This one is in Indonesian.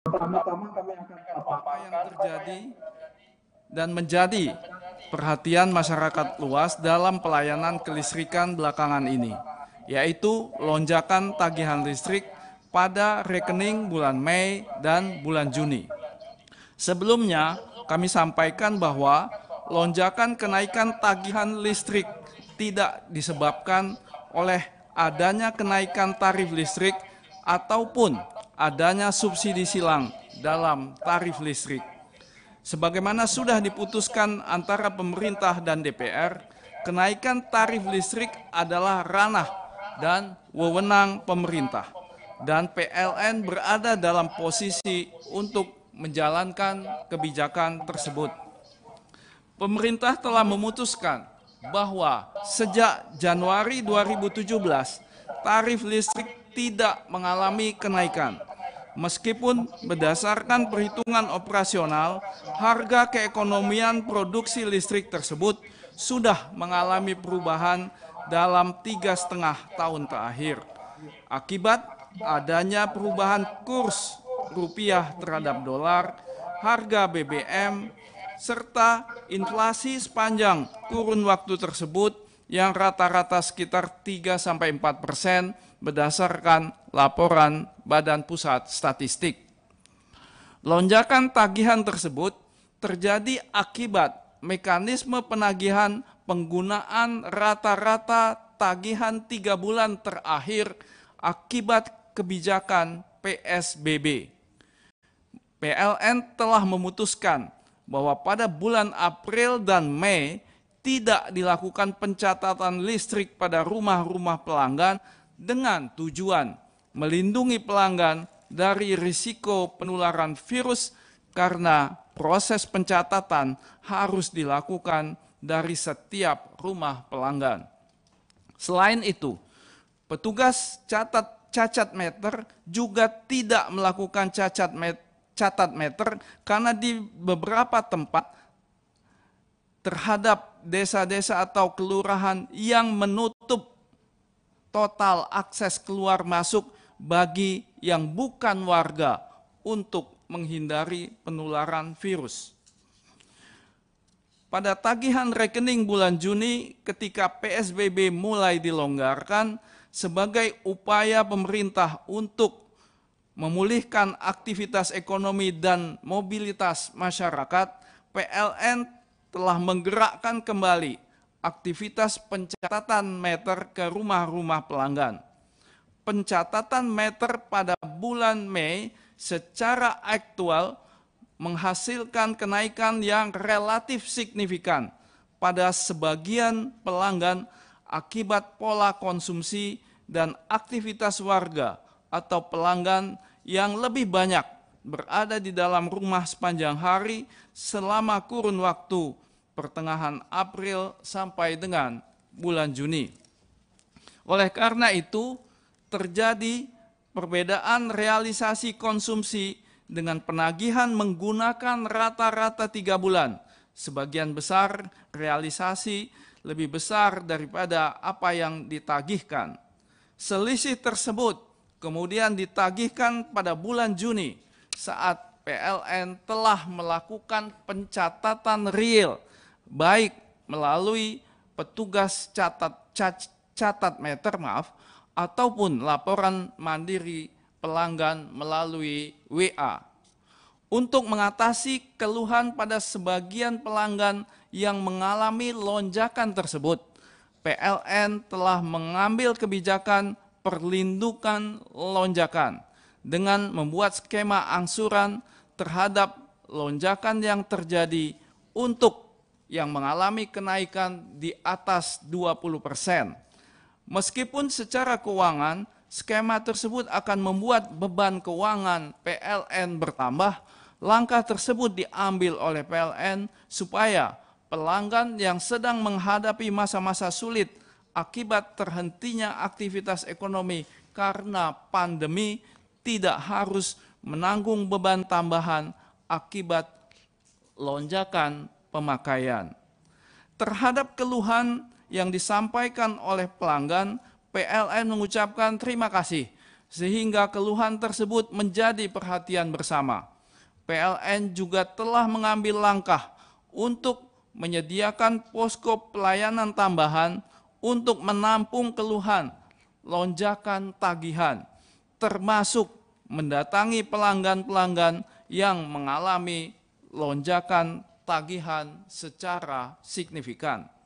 Pertama-tama kami akan apa yang terjadi dan menjadi perhatian masyarakat luas dalam pelayanan kelistrikan belakangan ini, yaitu lonjakan tagihan listrik pada rekening bulan Mei dan bulan Juni. Sebelumnya, kami sampaikan bahwa lonjakan kenaikan tagihan listrik tidak disebabkan oleh adanya kenaikan tarif listrik ataupun adanya subsidi silang dalam tarif listrik. Sebagaimana sudah diputuskan antara pemerintah dan DPR, kenaikan tarif listrik adalah ranah dan wewenang pemerintah. Dan PLN berada dalam posisi untuk menjalankan kebijakan tersebut. Pemerintah telah memutuskan bahwa sejak Januari 2017 tarif listrik tidak mengalami kenaikan Meskipun berdasarkan perhitungan operasional, harga keekonomian produksi listrik tersebut sudah mengalami perubahan dalam tiga setengah tahun terakhir. Akibat adanya perubahan kurs rupiah terhadap dolar, harga BBM, serta inflasi sepanjang kurun waktu tersebut yang rata-rata sekitar 3-4 persen berdasarkan laporan Badan Pusat Statistik. Lonjakan tagihan tersebut terjadi akibat mekanisme penagihan penggunaan rata-rata tagihan tiga bulan terakhir akibat kebijakan PSBB. PLN telah memutuskan bahwa pada bulan April dan Mei tidak dilakukan pencatatan listrik pada rumah-rumah pelanggan dengan tujuan melindungi pelanggan dari risiko penularan virus karena proses pencatatan harus dilakukan dari setiap rumah pelanggan. Selain itu, petugas catat cacat meter juga tidak melakukan cacat catat meter karena di beberapa tempat terhadap desa-desa atau kelurahan yang menutup total akses keluar masuk bagi yang bukan warga untuk menghindari penularan virus. Pada tagihan rekening bulan Juni ketika PSBB mulai dilonggarkan sebagai upaya pemerintah untuk memulihkan aktivitas ekonomi dan mobilitas masyarakat, PLN telah menggerakkan kembali aktivitas pencatatan meter ke rumah-rumah pelanggan. Pencatatan meter pada bulan Mei secara aktual menghasilkan kenaikan yang relatif signifikan pada sebagian pelanggan akibat pola konsumsi dan aktivitas warga atau pelanggan yang lebih banyak berada di dalam rumah sepanjang hari selama kurun waktu pertengahan April sampai dengan bulan Juni. Oleh karena itu, terjadi perbedaan realisasi konsumsi dengan penagihan menggunakan rata-rata tiga bulan. Sebagian besar realisasi lebih besar daripada apa yang ditagihkan. Selisih tersebut kemudian ditagihkan pada bulan Juni saat PLN telah melakukan pencatatan real baik melalui petugas catat cat, catat meter maaf ataupun laporan mandiri pelanggan melalui WA untuk mengatasi keluhan pada sebagian pelanggan yang mengalami lonjakan tersebut. PLN telah mengambil kebijakan perlindungan lonjakan dengan membuat skema angsuran terhadap lonjakan yang terjadi untuk yang mengalami kenaikan di atas 20 persen. Meskipun secara keuangan, skema tersebut akan membuat beban keuangan PLN bertambah, langkah tersebut diambil oleh PLN supaya pelanggan yang sedang menghadapi masa-masa sulit akibat terhentinya aktivitas ekonomi karena pandemi tidak harus menanggung beban tambahan akibat lonjakan pemakaian. Terhadap keluhan yang disampaikan oleh pelanggan, PLN mengucapkan terima kasih sehingga keluhan tersebut menjadi perhatian bersama. PLN juga telah mengambil langkah untuk menyediakan posko pelayanan tambahan untuk menampung keluhan lonjakan tagihan, termasuk mendatangi pelanggan-pelanggan yang mengalami lonjakan tagihan secara signifikan.